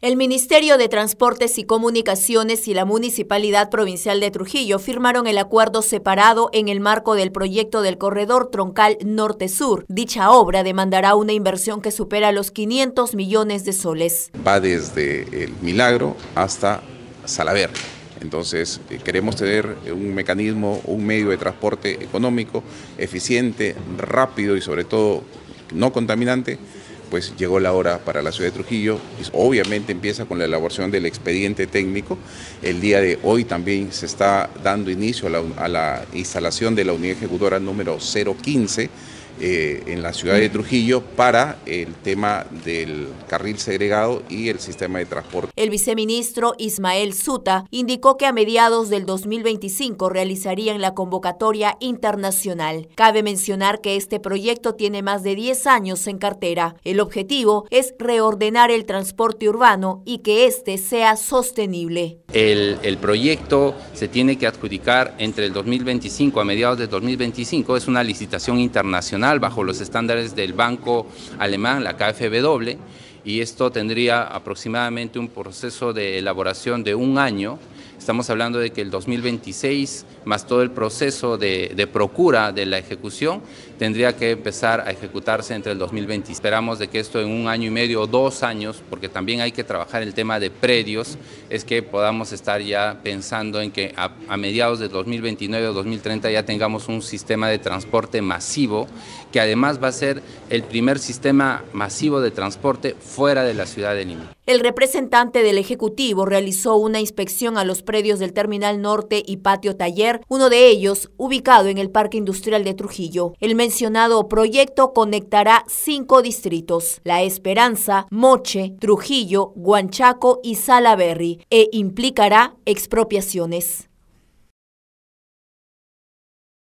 El Ministerio de Transportes y Comunicaciones y la Municipalidad Provincial de Trujillo firmaron el acuerdo separado en el marco del proyecto del corredor troncal norte-sur. Dicha obra demandará una inversión que supera los 500 millones de soles. Va desde el Milagro hasta Salaver. Entonces, eh, queremos tener un mecanismo, un medio de transporte económico, eficiente, rápido y sobre todo no contaminante pues llegó la hora para la ciudad de Trujillo. Obviamente empieza con la elaboración del expediente técnico. El día de hoy también se está dando inicio a la, a la instalación de la unidad ejecutora número 015 eh, en la ciudad de Trujillo para el tema del carril segregado y el sistema de transporte. El viceministro Ismael Suta indicó que a mediados del 2025 realizarían la convocatoria internacional. Cabe mencionar que este proyecto tiene más de 10 años en cartera. El objetivo es reordenar el transporte urbano y que éste sea sostenible. El, el proyecto se tiene que adjudicar entre el 2025 a mediados de 2025. Es una licitación internacional bajo los estándares del banco alemán, la KfW, y esto tendría aproximadamente un proceso de elaboración de un año Estamos hablando de que el 2026, más todo el proceso de, procura de la ejecución, tendría que empezar a ejecutarse entre el 2020. Esperamos de que esto en un año y medio o dos años, porque también hay que trabajar el tema de predios, es que podamos estar ya pensando en que a, mediados de 2029 o 2030 ya tengamos un sistema de transporte masivo, que además va a ser el primer sistema masivo de transporte fuera de la ciudad de Lima. El representante del Ejecutivo realizó una inspección a los predios del Terminal Norte y Patio Taller, uno de ellos ubicado en el Parque Industrial de Trujillo. El mencionado proyecto conectará cinco distritos, La Esperanza, Moche, Trujillo, Huanchaco y Salaberry, e implicará expropiaciones.